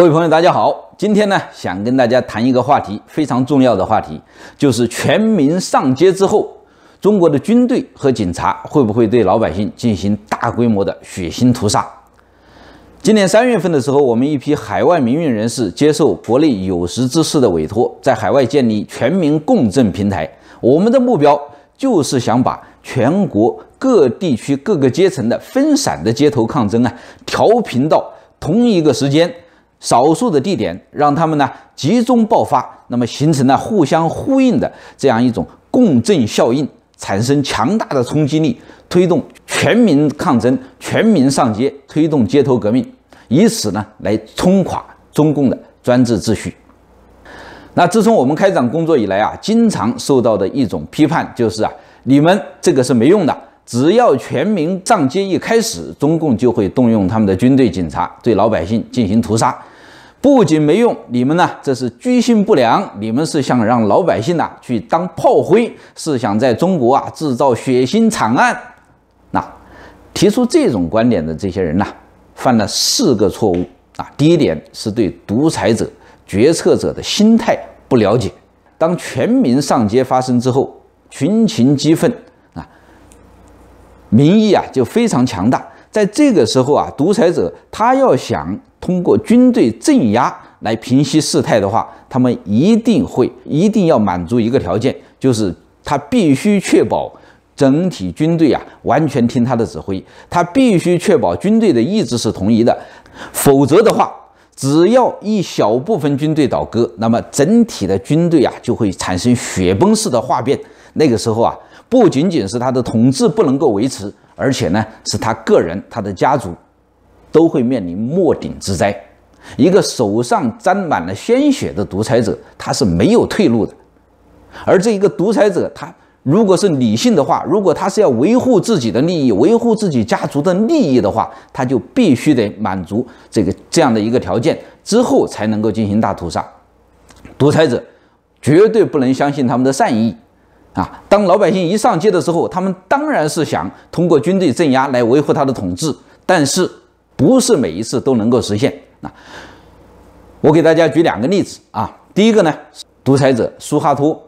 各位朋友，大家好。今天呢，想跟大家谈一个话题，非常重要的话题，就是全民上街之后，中国的军队和警察会不会对老百姓进行大规模的血腥屠杀？今年三月份的时候，我们一批海外民运人士接受国内有识之士的委托，在海外建立全民共振平台。我们的目标就是想把全国各地区各个阶层的分散的街头抗争啊，调频到同一个时间。少数的地点让他们呢集中爆发，那么形成了互相呼应的这样一种共振效应，产生强大的冲击力，推动全民抗争、全民上街，推动街头革命，以此呢来冲垮中共的专制秩序。那自从我们开展工作以来啊，经常受到的一种批判就是啊，你们这个是没用的，只要全民上街一开始，中共就会动用他们的军队、警察对老百姓进行屠杀。不仅没用，你们呢？这是居心不良。你们是想让老百姓呢去当炮灰，是想在中国啊制造血腥惨案？那提出这种观点的这些人呢，犯了四个错误啊。第一点是对独裁者、决策者的心态不了解。当全民上街发生之后，群情激愤啊，民意啊就非常强大。在这个时候啊，独裁者他要想。通过军队镇压来平息事态的话，他们一定会一定要满足一个条件，就是他必须确保整体军队啊完全听他的指挥，他必须确保军队的意志是统一的，否则的话，只要一小部分军队倒戈，那么整体的军队啊就会产生雪崩式的哗变。那个时候啊，不仅仅是他的统治不能够维持，而且呢是他个人他的家族。都会面临末顶之灾。一个手上沾满了鲜血的独裁者，他是没有退路的。而这一个独裁者，他如果是理性的话，如果他是要维护自己的利益、维护自己家族的利益的话，他就必须得满足这个这样的一个条件之后，才能够进行大屠杀。独裁者绝对不能相信他们的善意啊！当老百姓一上街的时候，他们当然是想通过军队镇压来维护他的统治，但是。不是每一次都能够实现啊！我给大家举两个例子啊。第一个呢，独裁者苏哈托，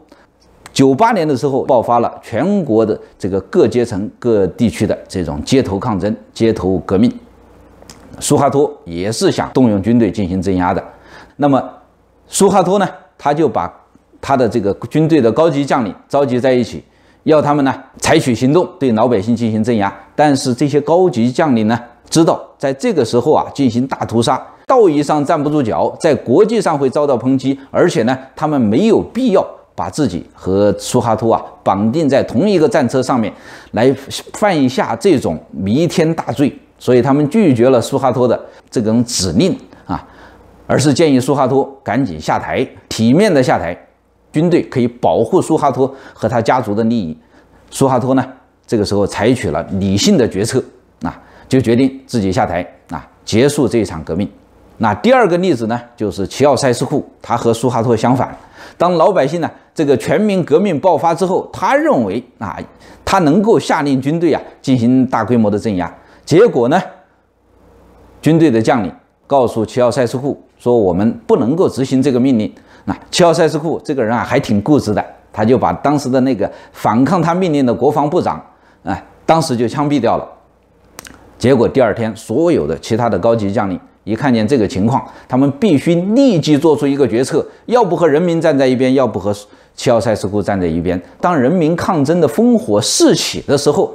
九八年的时候爆发了全国的这个各阶层、各地区的这种街头抗争、街头革命。苏哈托也是想动用军队进行镇压的。那么，苏哈托呢，他就把他的这个军队的高级将领召集在一起，要他们呢采取行动对老百姓进行镇压。但是这些高级将领呢？知道在这个时候啊，进行大屠杀，道义上站不住脚，在国际上会遭到抨击，而且呢，他们没有必要把自己和苏哈托啊绑定在同一个战车上面来犯下这种弥天大罪，所以他们拒绝了苏哈托的这种指令啊，而是建议苏哈托赶紧下台，体面的下台，军队可以保护苏哈托和他家族的利益，苏哈托呢，这个时候采取了理性的决策。就决定自己下台啊，结束这一场革命。那第二个例子呢，就是齐奥塞斯库，他和苏哈托相反。当老百姓呢，这个全民革命爆发之后，他认为啊，他能够下令军队啊，进行大规模的镇压。结果呢，军队的将领告诉齐奥塞斯库说：“我们不能够执行这个命令。”那齐奥塞斯库这个人啊，还挺固执的，他就把当时的那个反抗他命令的国防部长，啊，当时就枪毙掉了。结果第二天，所有的其他的高级将领一看见这个情况，他们必须立即做出一个决策：要不和人民站在一边，要不和七号塞斯库站在一边。当人民抗争的烽火四起的时候，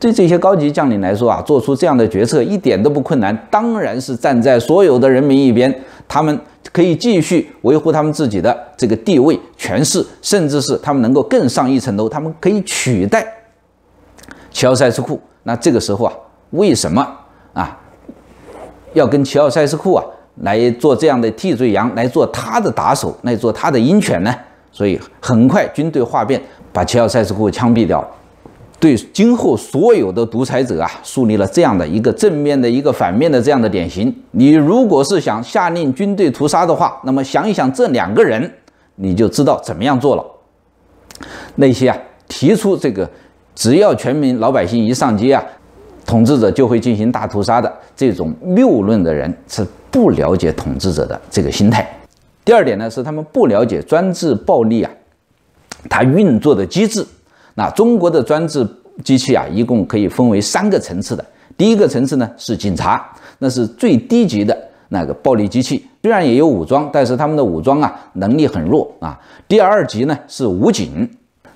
对这些高级将领来说啊，做出这样的决策一点都不困难。当然是站在所有的人民一边，他们可以继续维护他们自己的这个地位、权势，甚至是他们能够更上一层楼，他们可以取代七号塞斯库。那这个时候啊。为什么啊？要跟齐奥塞斯库啊来做这样的替罪羊，来做他的打手，来做他的鹰犬呢？所以很快军队哗变，把齐奥塞斯库枪毙掉。对今后所有的独裁者啊，树立了这样的一个正面的、一个反面的这样的典型。你如果是想下令军队屠杀的话，那么想一想这两个人，你就知道怎么样做了。那些啊，提出这个，只要全民老百姓一上街啊。统治者就会进行大屠杀的这种谬论的人是不了解统治者的这个心态。第二点呢，是他们不了解专制暴力啊，它运作的机制。那中国的专制机器啊，一共可以分为三个层次的。第一个层次呢是警察，那是最低级的那个暴力机器，虽然也有武装，但是他们的武装啊能力很弱啊。第二级呢是武警。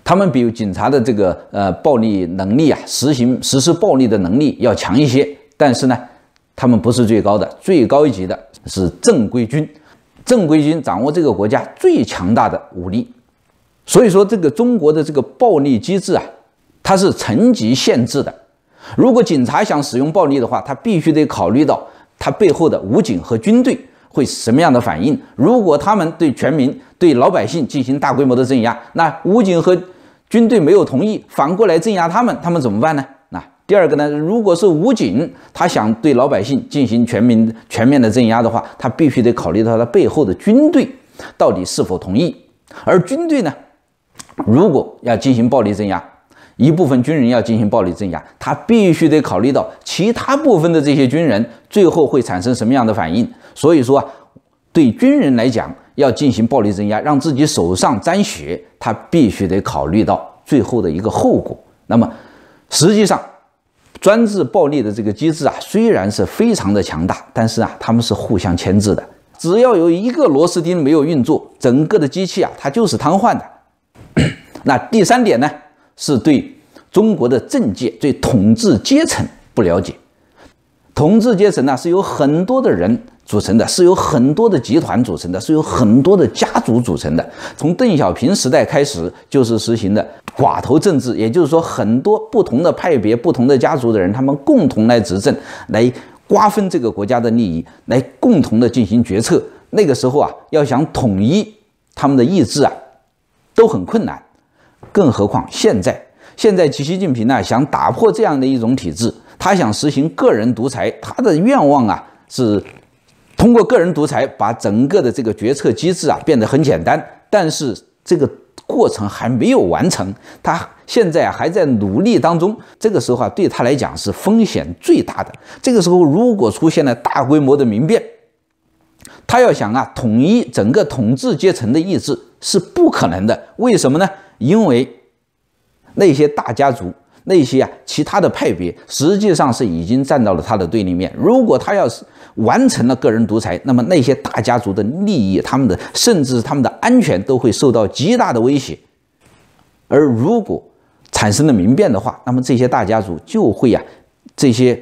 他们比警察的这个呃暴力能力啊，实行实施暴力的能力要强一些，但是呢，他们不是最高的，最高一级的是正规军，正规军掌握这个国家最强大的武力，所以说这个中国的这个暴力机制啊，它是层级限制的，如果警察想使用暴力的话，他必须得考虑到他背后的武警和军队会什么样的反应，如果他们对全民对老百姓进行大规模的镇压，那武警和军队没有同意，反过来镇压他们，他们怎么办呢？那第二个呢？如果是武警，他想对老百姓进行全民全面的镇压的话，他必须得考虑到他背后的军队到底是否同意。而军队呢，如果要进行暴力镇压，一部分军人要进行暴力镇压，他必须得考虑到其他部分的这些军人最后会产生什么样的反应。所以说啊，对军人来讲。要进行暴力镇压，让自己手上沾血，他必须得考虑到最后的一个后果。那么，实际上专制暴力的这个机制啊，虽然是非常的强大，但是啊，他们是互相牵制的。只要有一个螺丝钉没有运作，整个的机器啊，它就是瘫痪的。那第三点呢，是对中国的政界、对统治阶层不了解。统治阶层呢，是由很多的人组成的是由很多的集团组成的是由很多的家族组成的。从邓小平时代开始，就是实行的寡头政治，也就是说，很多不同的派别、不同的家族的人，他们共同来执政，来瓜分这个国家的利益，来共同的进行决策。那个时候啊，要想统一他们的意志啊，都很困难，更何况现在，现在习近平呢，想打破这样的一种体制。他想实行个人独裁，他的愿望啊是通过个人独裁把整个的这个决策机制啊变得很简单，但是这个过程还没有完成，他现在还在努力当中。这个时候啊，对他来讲是风险最大的。这个时候如果出现了大规模的民变，他要想啊统一整个统治阶层的意志是不可能的。为什么呢？因为那些大家族。那些啊，其他的派别实际上是已经站到了他的对立面。如果他要是完成了个人独裁，那么那些大家族的利益、他们的甚至他们的安全都会受到极大的威胁。而如果产生了民变的话，那么这些大家族就会啊，这些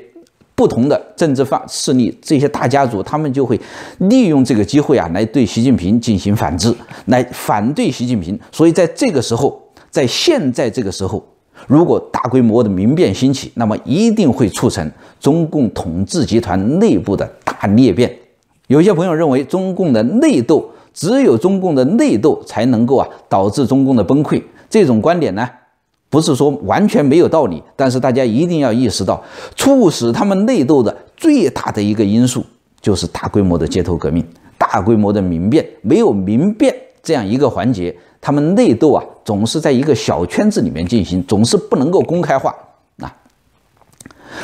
不同的政治方势力，这些大家族他们就会利用这个机会啊，来对习近平进行反制，来反对习近平。所以在这个时候，在现在这个时候。如果大规模的民变兴起，那么一定会促成中共统治集团内部的大裂变。有些朋友认为，中共的内斗只有中共的内斗才能够啊导致中共的崩溃。这种观点呢，不是说完全没有道理，但是大家一定要意识到，促使他们内斗的最大的一个因素就是大规模的街头革命、大规模的民变。没有民变这样一个环节。他们内斗啊，总是在一个小圈子里面进行，总是不能够公开化啊。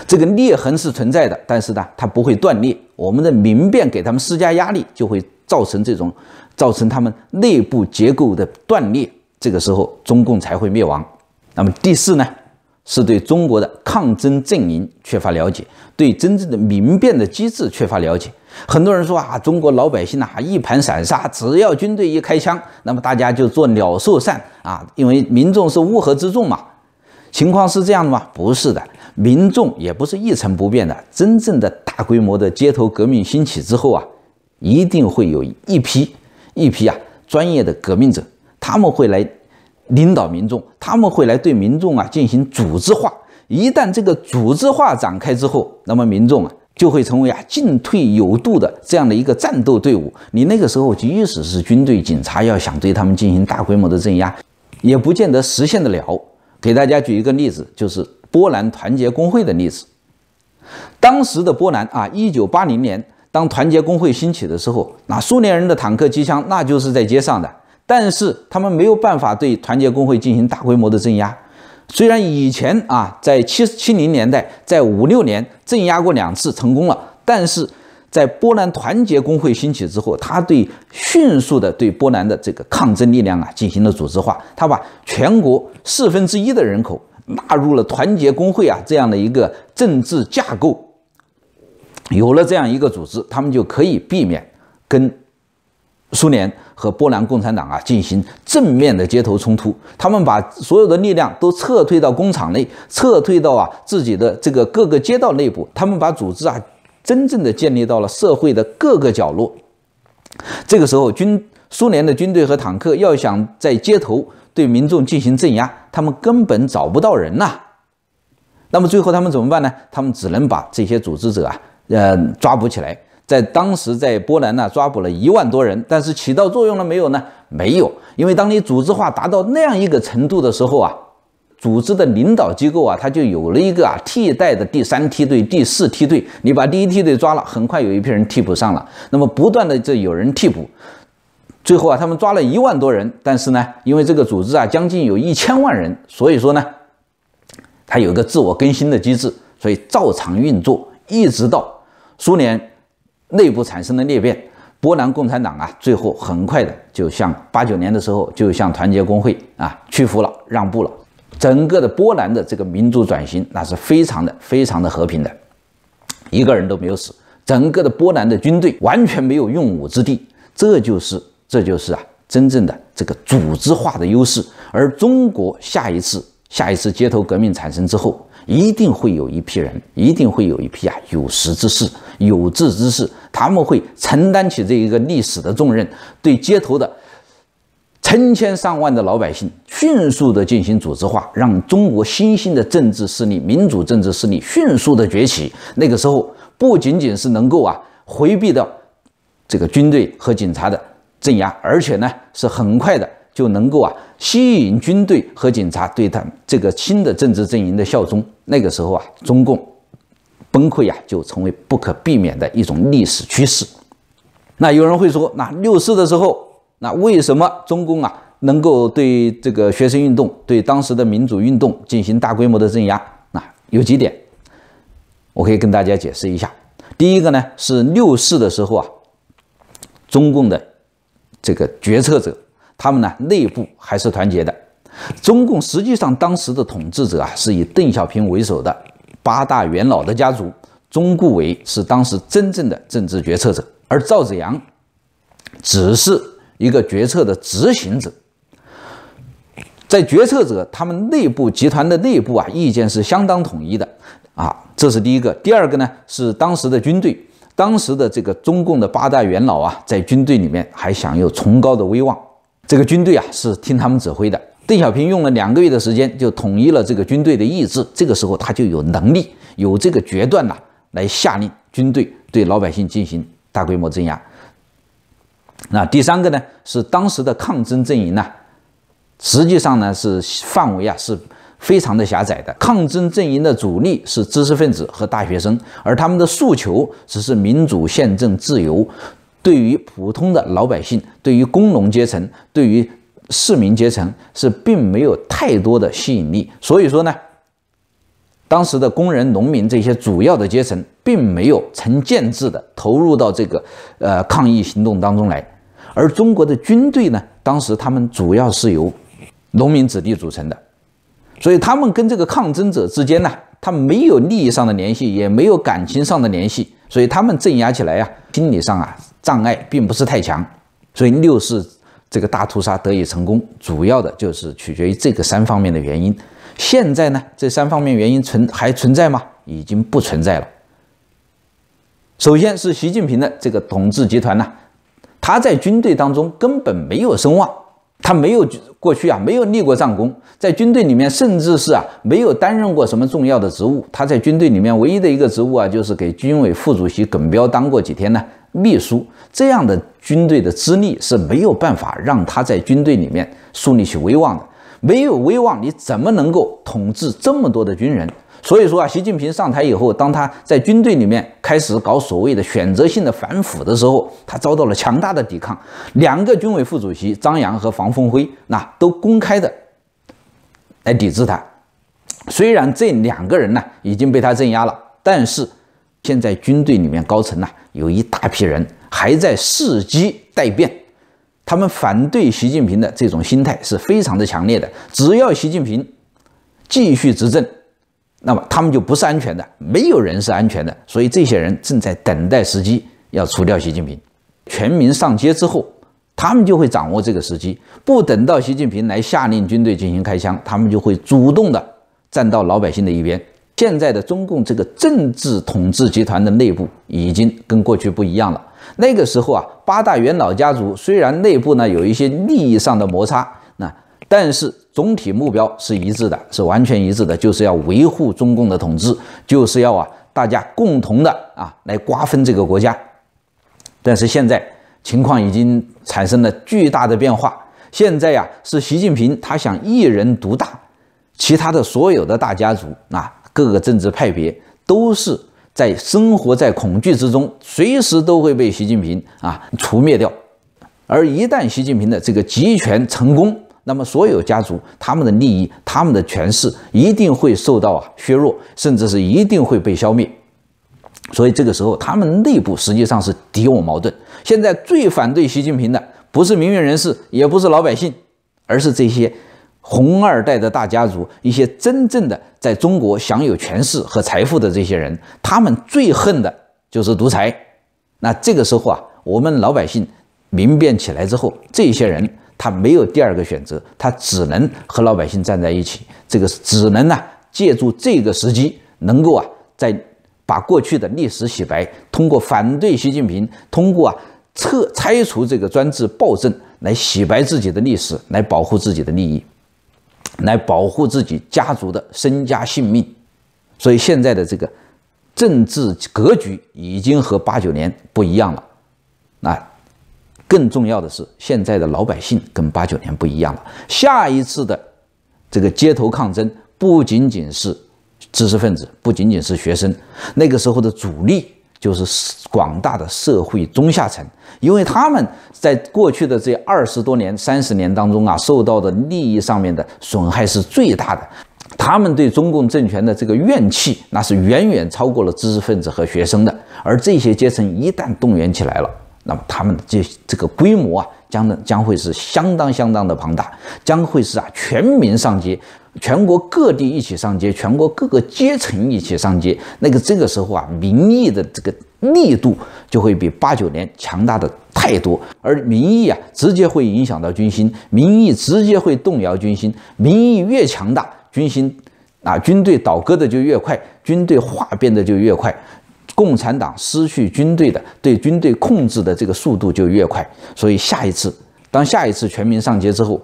这个裂痕是存在的，但是呢，它不会断裂。我们的民变给他们施加压力，就会造成这种，造成他们内部结构的断裂。这个时候，中共才会灭亡。那么第四呢？是对中国的抗争阵营缺乏了解，对真正的民变的机制缺乏了解。很多人说啊，中国老百姓呐一盘散沙，只要军队一开枪，那么大家就做鸟兽散啊，因为民众是乌合之众嘛。情况是这样的吗？不是的，民众也不是一成不变的。真正的大规模的街头革命兴起之后啊，一定会有一批一批啊专业的革命者，他们会来。领导民众，他们会来对民众啊进行组织化。一旦这个组织化展开之后，那么民众啊就会成为啊进退有度的这样的一个战斗队伍。你那个时候即使是军队、警察要想对他们进行大规模的镇压，也不见得实现得了。给大家举一个例子，就是波兰团结工会的例子。当时的波兰啊，一九八零年当团结工会兴起的时候，那苏联人的坦克、机枪，那就是在街上的。但是他们没有办法对团结工会进行大规模的镇压，虽然以前啊在七七零年代，在五六年镇压过两次成功了，但是在波兰团结工会兴起之后，他对迅速的对波兰的这个抗争力量啊进行了组织化，他把全国四分之一的人口纳入了团结工会啊这样的一个政治架构，有了这样一个组织，他们就可以避免跟。苏联和波兰共产党啊进行正面的街头冲突，他们把所有的力量都撤退到工厂内，撤退到啊自己的这个各个街道内部，他们把组织啊真正的建立到了社会的各个角落。这个时候，军苏联的军队和坦克要想在街头对民众进行镇压，他们根本找不到人呐。那么最后他们怎么办呢？他们只能把这些组织者啊，呃，抓捕起来。在当时，在波兰呢，抓捕了一万多人，但是起到作用了没有呢？没有，因为当你组织化达到那样一个程度的时候啊，组织的领导机构啊，它就有了一个啊替代的第三梯队、第四梯队。你把第一梯队抓了，很快有一批人替补上了，那么不断的这有人替补，最后啊，他们抓了一万多人，但是呢，因为这个组织啊，将近有一千万人，所以说呢，它有个自我更新的机制，所以照常运作，一直到苏联。内部产生的裂变，波兰共产党啊，最后很快的就向八九年的时候就向团结工会啊屈服了，让步了。整个的波兰的这个民主转型，那是非常的非常的和平的，一个人都没有死。整个的波兰的军队完全没有用武之地，这就是这就是啊真正的这个组织化的优势。而中国下一次下一次街头革命产生之后。一定会有一批人，一定会有一批啊有识之士、有志之士，他们会承担起这一个历史的重任，对街头的成千上万的老百姓迅速的进行组织化，让中国新兴的政治势力、民主政治势力迅速的崛起。那个时候，不仅仅是能够啊回避到这个军队和警察的镇压，而且呢是很快的。就能够啊吸引军队和警察对他这个新的政治阵营的效忠。那个时候啊，中共崩溃呀，就成为不可避免的一种历史趋势。那有人会说，那六四的时候，那为什么中共啊能够对这个学生运动、对当时的民主运动进行大规模的镇压？那有几点，我可以跟大家解释一下。第一个呢，是六四的时候啊，中共的这个决策者。他们呢内部还是团结的。中共实际上当时的统治者啊是以邓小平为首的八大元老的家族，中顾委是当时真正的政治决策者，而赵紫阳只是一个决策的执行者。在决策者他们内部集团的内部啊，意见是相当统一的啊。这是第一个。第二个呢是当时的军队，当时的这个中共的八大元老啊，在军队里面还享有崇高的威望。这个军队啊是听他们指挥的。邓小平用了两个月的时间就统一了这个军队的意志，这个时候他就有能力、有这个决断呐，来下令军队对老百姓进行大规模镇压。那第三个呢，是当时的抗争阵营呢，实际上呢是范围啊是非常的狭窄的。抗争阵营的主力是知识分子和大学生，而他们的诉求只是民主、宪政、自由。对于普通的老百姓，对于工农阶层，对于市民阶层是并没有太多的吸引力。所以说呢，当时的工人、农民这些主要的阶层，并没有成建制的投入到这个呃抗议行动当中来。而中国的军队呢，当时他们主要是由农民子弟组成的，所以他们跟这个抗争者之间呢，他没有利益上的联系，也没有感情上的联系，所以他们镇压起来呀，心理上啊。障碍并不是太强，所以六四这个大屠杀得以成功，主要的就是取决于这个三方面的原因。现在呢，这三方面原因存还存在吗？已经不存在了。首先是习近平的这个统治集团呢，他在军队当中根本没有声望，他没有过去啊，没有立过战功，在军队里面甚至是啊，没有担任过什么重要的职务。他在军队里面唯一的一个职务啊，就是给军委副主席耿飚当过几天呢。秘书这样的军队的资历是没有办法让他在军队里面树立起威望的，没有威望你怎么能够统治这么多的军人？所以说啊，习近平上台以后，当他在军队里面开始搞所谓的选择性的反腐的时候，他遭到了强大的抵抗，两个军委副主席张扬和房峰辉那都公开的来抵制他，虽然这两个人呢已经被他镇压了，但是。现在军队里面高层呐，有一大批人还在伺机待变，他们反对习近平的这种心态是非常的强烈的。只要习近平继续执政，那么他们就不是安全的，没有人是安全的。所以这些人正在等待时机，要除掉习近平。全民上街之后，他们就会掌握这个时机。不等到习近平来下令军队进行开枪，他们就会主动的站到老百姓的一边。现在的中共这个政治统治集团的内部已经跟过去不一样了。那个时候啊，八大元老家族虽然内部呢有一些利益上的摩擦，那但是总体目标是一致的，是完全一致的，就是要维护中共的统治，就是要啊大家共同的啊来瓜分这个国家。但是现在情况已经产生了巨大的变化。现在呀，是习近平他想一人独大，其他的所有的大家族啊。各个政治派别都是在生活在恐惧之中，随时都会被习近平啊除灭掉。而一旦习近平的这个集权成功，那么所有家族他们的利益、他们的权势一定会受到啊削弱，甚至是一定会被消灭。所以这个时候，他们内部实际上是敌我矛盾。现在最反对习近平的，不是名运人士，也不是老百姓，而是这些。红二代的大家族，一些真正的在中国享有权势和财富的这些人，他们最恨的就是独裁。那这个时候啊，我们老百姓明辨起来之后，这些人他没有第二个选择，他只能和老百姓站在一起。这个是只能呢，借助这个时机，能够啊，在把过去的历史洗白，通过反对习近平，通过啊撤拆除这个专制 暴政，来洗白自己的历史，来保护自己的利益。来保护自己家族的身家性命，所以现在的这个政治格局已经和八九年不一样了。那更重要的是，现在的老百姓跟八九年不一样了。下一次的这个街头抗争，不仅仅是知识分子，不仅仅是学生，那个时候的主力。就是广大的社会中下层，因为他们在过去的这二十多年、三十年当中啊，受到的利益上面的损害是最大的，他们对中共政权的这个怨气，那是远远超过了知识分子和学生的。而这些阶层一旦动员起来了，那么他们的这这个规模啊，将将会是相当相当的庞大，将会是啊，全民上街。全国各地一起上街，全国各个阶层一起上街，那个这个时候啊，民意的这个力度就会比八九年强大的太多，而民意啊，直接会影响到军心，民意直接会动摇军心，民意越强大，军心啊，军队倒戈的就越快，军队化变的就越快，共产党失去军队的对军队控制的这个速度就越快，所以下一次当下一次全民上街之后。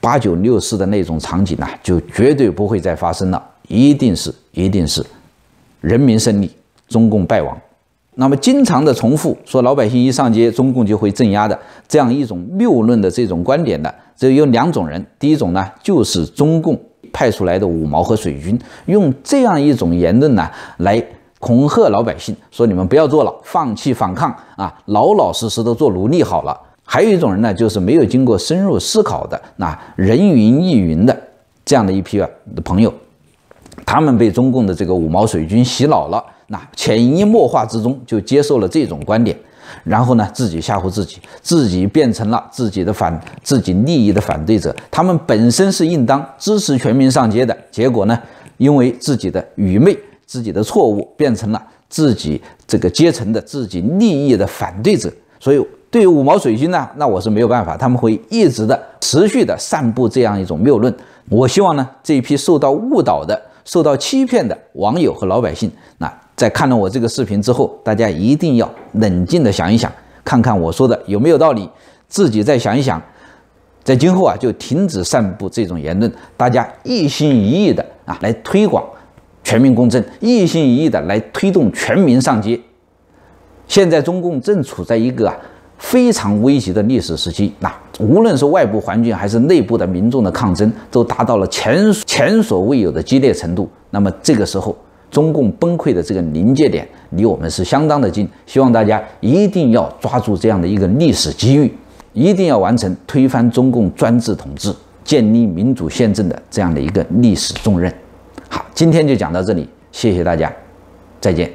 八九六四的那种场景呢，就绝对不会再发生了，一定是，一定是人民胜利，中共败亡。那么经常的重复说老百姓一上街，中共就会镇压的这样一种谬论的这种观点的，只有两种人。第一种呢，就是中共派出来的五毛和水军，用这样一种言论呢来恐吓老百姓，说你们不要做了，放弃反抗啊，老老实实的做奴隶好了。还有一种人呢，就是没有经过深入思考的，那人云亦云的这样的一批的的朋友，他们被中共的这个五毛水军洗脑了，那潜移默化之中就接受了这种观点，然后呢，自己吓唬自己，自己变成了自己的反自己利益的反对者。他们本身是应当支持全民上街的，结果呢，因为自己的愚昧、自己的错误，变成了自己这个阶层的自己利益的反对者，所以。对于五毛水军呢，那我是没有办法，他们会一直的持续的散布这样一种谬论。我希望呢，这一批受到误导的、受到欺骗的网友和老百姓，那在看了我这个视频之后，大家一定要冷静的想一想，看看我说的有没有道理，自己再想一想，在今后啊就停止散布这种言论，大家一心一意的啊来推广全民公正，一心一意的来推动全民上街。现在中共正处在一个啊。非常危急的历史时期，那无论是外部环境还是内部的民众的抗争，都达到了前前所未有的激烈程度。那么这个时候，中共崩溃的这个临界点离我们是相当的近。希望大家一定要抓住这样的一个历史机遇，一定要完成推翻中共专制统治、建立民主宪政的这样的一个历史重任。好，今天就讲到这里，谢谢大家，再见。